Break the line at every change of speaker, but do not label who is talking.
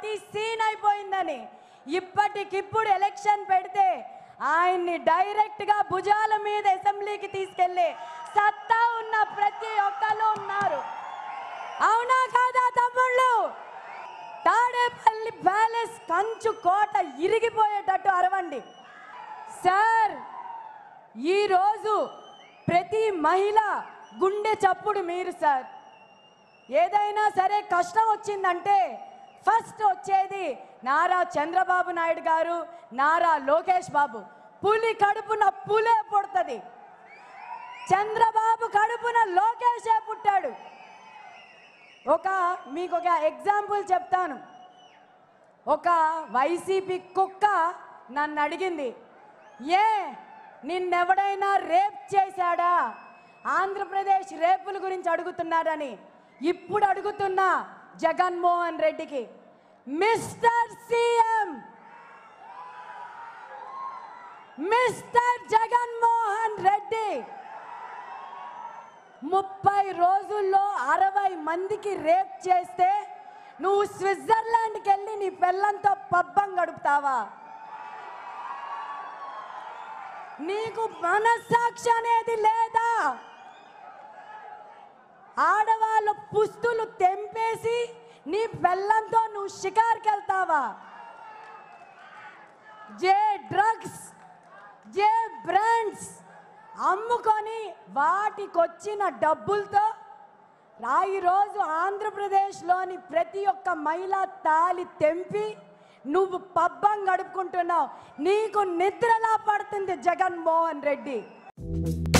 party scene అయిపోయిందని ఇప్పటికిప్పుడు election పెడితే ఆయన్ని డైరెక్ట్గా భుజాల మీద అసెంబ్లీకి తీసుకెళ్లి సత్తా ఉన్న ప్రతి ఒక్కరు ఉన్నారు అవునా కాదా తమ్ముళ్ళు తాడేపల్లి ప్యాలెస్ కంచు కోట ఇరిగిపోయేటట్టు అరవండి సార్ ఈరోజు ప్రతి మహిళ గుండె చప్పుడు మీరు సార్ ఏదైనా సరే కష్టం వచ్చిందంటే ఫస్ట్ వచ్చేది నారా చంద్రబాబు నాయుడు గారు నారా లోకేష్ బాబు పులి కడుపున పులే పుడుతుంది చంద్రబాబు కడుపున లోకేషే పుట్టాడు ఒక మీకు ఒక ఎగ్జాంపుల్ చెప్తాను ఒక వైసీపీ కుక్క నన్ను అడిగింది ఏ నిన్నెవడైనా రేప్ చేశాడా ఆంధ్రప్రదేశ్ రేపుల గురించి అడుగుతున్నారని ఇప్పుడు అడుగుతున్నా జగన్మోహన్ రెడ్డికి mister CM mister Jaganmohan Reddy ముప్పై రోజుల్లో అరవై మందికి రేప్ చేస్తే నువ్వు స్విట్జర్లాండ్కి వెళ్ళి నీ పిల్లంతో పబ్బం గడుపుతావా నీకు మనస్సాక్షి అనేది లేదా ఆడవ ఉన్న పుస్తులు తెంపేసి నీ బెల్లంతో నువ్వు షికార్కి వెళ్తావా జే డ్రగ్స్ జే బ్రాండ్స్ అమ్ముకొని వాటికొచ్చిన డబ్బులతో ఈరోజు ఆంధ్రప్రదేశ్లోని ప్రతి ఒక్క మహిళ తాలి తెంపి నువ్వు పబ్బం గడుపుకుంటున్నావు నీకు నిద్రలా పడుతుంది జగన్మోహన్ రెడ్డి